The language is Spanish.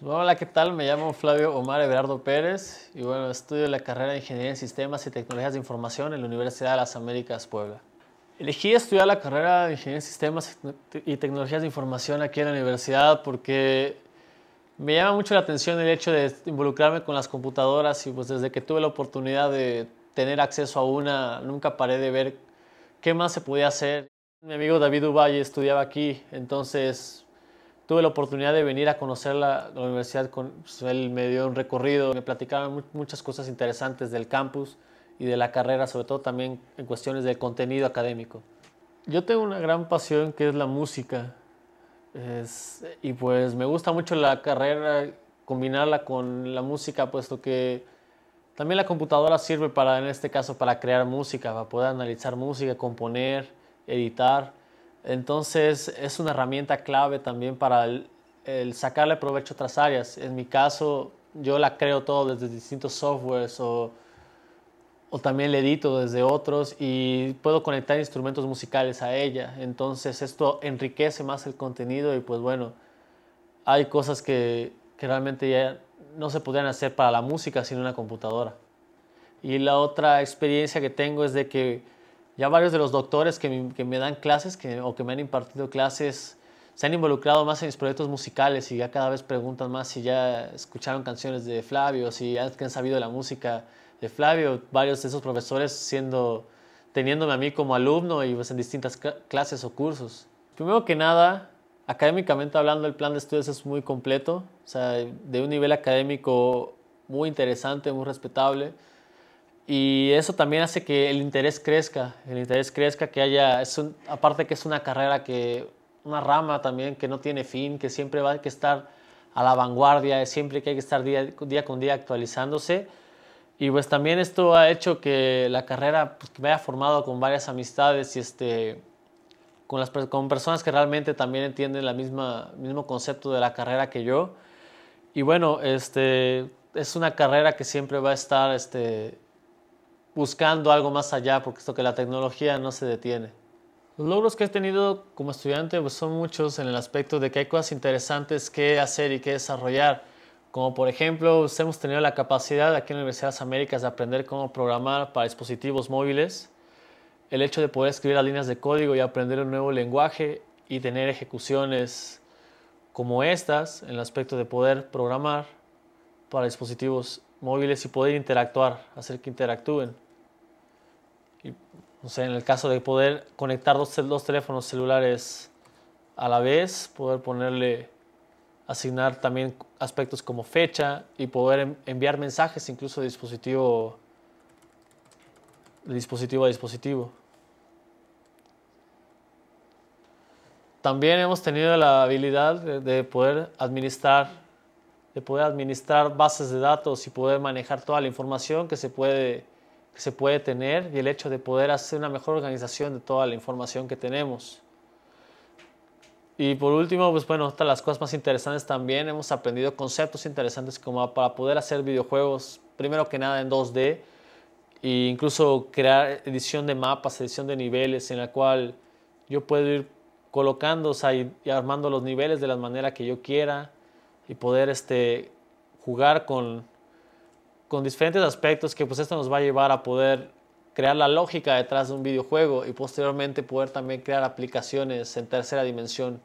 Pues, hola, ¿qué tal? Me llamo Flavio Omar Everardo Pérez y bueno, estudio la carrera de Ingeniería en Sistemas y Tecnologías de Información en la Universidad de las Américas Puebla. Elegí estudiar la carrera de Ingeniería en Sistemas y Tecnologías de Información aquí en la universidad porque me llama mucho la atención el hecho de involucrarme con las computadoras y pues desde que tuve la oportunidad de tener acceso a una, nunca paré de ver qué más se podía hacer. Mi amigo David Uvalle estudiaba aquí, entonces tuve la oportunidad de venir a conocer la, la universidad, con, pues, él me dio un recorrido, me platicaban muchas cosas interesantes del campus y de la carrera, sobre todo también en cuestiones del contenido académico. Yo tengo una gran pasión que es la música es, y pues me gusta mucho la carrera, combinarla con la música, puesto que también la computadora sirve para, en este caso, para crear música, para poder analizar música, componer, editar entonces es una herramienta clave también para el, sacarle provecho a otras áreas. En mi caso, yo la creo todo desde distintos softwares o, también le edito desde otros y puedo conectar instrumentos musicales a ella. Entonces esto enriquece más el contenido y pues bueno, hay cosas que realmente ya no se podrían hacer para la música sin una computadora. Y la otra experiencia que tengo es de que ya varios de los doctores que me, dan clases que, o que me han impartido clases se han involucrado más en mis proyectos musicales y ya cada vez preguntan más si ya escucharon canciones de Flavio, si han, han sabido la música de Flavio. Varios de esos profesores siendo, teniéndome a mí como alumno y pues, en distintas clases o cursos. Primero que nada, académicamente hablando, el plan de estudios es muy completo, o sea, de un nivel académico muy interesante, muy respetable. Y eso también hace que el interés crezca, el interés crezca, que haya, es un, aparte que es una carrera que, una rama también que no tiene fin, que siempre va a que estar a la vanguardia, siempre que hay que estar día, día con día actualizándose. Y pues también esto ha hecho que la carrera pues, me haya formado con varias amistades y este, con, las, con personas que realmente también entienden el mismo concepto de la carrera que yo. Y bueno, este, es una carrera que siempre va a estar este, buscando algo más allá, porque esto que la tecnología no se detiene. Los logros que he tenido como estudiante pues, son muchos en el aspecto de que hay cosas interesantes que hacer y que desarrollar, como por ejemplo pues, hemos tenido la capacidad aquí en Universidades Américas de aprender cómo programar para dispositivos móviles, el hecho de poder escribir las líneas de código y aprender un nuevo lenguaje y tener ejecuciones como estas en el aspecto de poder programar para dispositivos móviles y poder interactuar, hacer que interactúen. Y, no sé, en el caso de poder conectar dos, dos teléfonos celulares a la vez, poder ponerle, asignar también aspectos como fecha y poder enviar mensajes incluso de dispositivo, de dispositivo a dispositivo. También hemos tenido la habilidad de poder administrar, de poder administrar bases de datos y poder manejar toda la información que se puede que se puede tener y el hecho de poder hacer una mejor organización de toda la información que tenemos. Y por último, pues bueno, hasta las cosas más interesantes también, hemos aprendido conceptos interesantes como para poder hacer videojuegos, primero que nada en 2D, e incluso crear edición de mapas, edición de niveles, en la cual yo puedo ir colocando y, armando los niveles de la manera que yo quiera y poder este, jugar con con diferentes aspectos que pues esto nos va a llevar a poder crear la lógica detrás de un videojuego y posteriormente poder también crear aplicaciones en tercera dimensión